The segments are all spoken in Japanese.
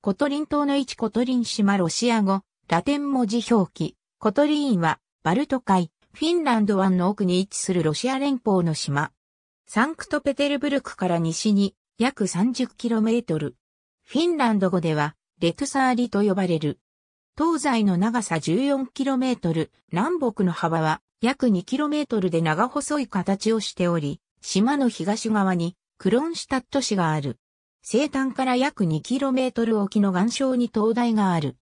コトリン島の位置コトリン島ロシア語、ラテン文字表記、コトリーンは、バルト海、フィンランド湾の奥に位置するロシア連邦の島。サンクトペテルブルクから西に約 30km。フィンランド語では、レトサーリと呼ばれる。東西の長さ 14km、南北の幅は約 2km で長細い形をしており、島の東側にクロンシュタット市がある。西端から約 2km 沖の岩礁に灯台がある。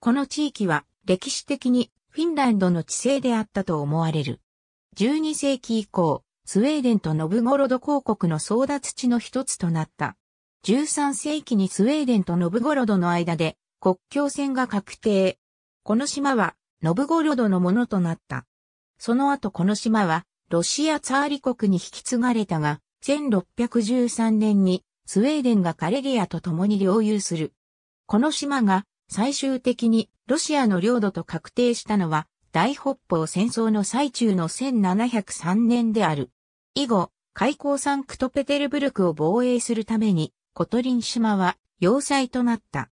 この地域は歴史的にフィンランドの地勢であったと思われる。12世紀以降、スウェーデンとノブゴロド公国の争奪地の一つとなった。13世紀にスウェーデンとノブゴロドの間で国境線が確定。この島はノブゴロドのものとなった。その後この島はロシアツァーリ国に引き継がれたが、1613年にスウェーデンがカレリアと共に領有する。この島が最終的にロシアの領土と確定したのは大北方戦争の最中の1703年である。以後、海港サンクトペテルブルクを防衛するためにコトリン島は要塞となった。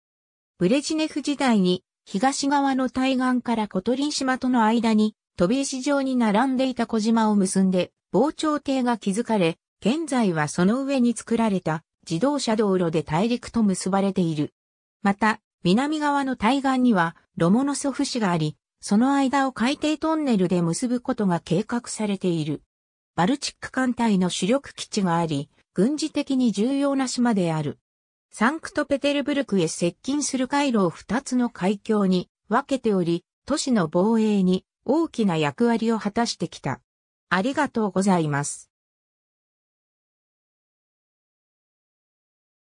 ブレジネフ時代に東側の対岸からコトリン島との間に飛び石状に並んでいた小島を結んで防潮堤が築かれ、現在はその上に作られた自動車道路で大陸と結ばれている。また、南側の対岸にはロモノソフ市があり、その間を海底トンネルで結ぶことが計画されている。バルチック艦隊の主力基地があり、軍事的に重要な島である。サンクトペテルブルクへ接近する回路を2つの海峡に分けており、都市の防衛に大きな役割を果たしてきた。ありがとうございます。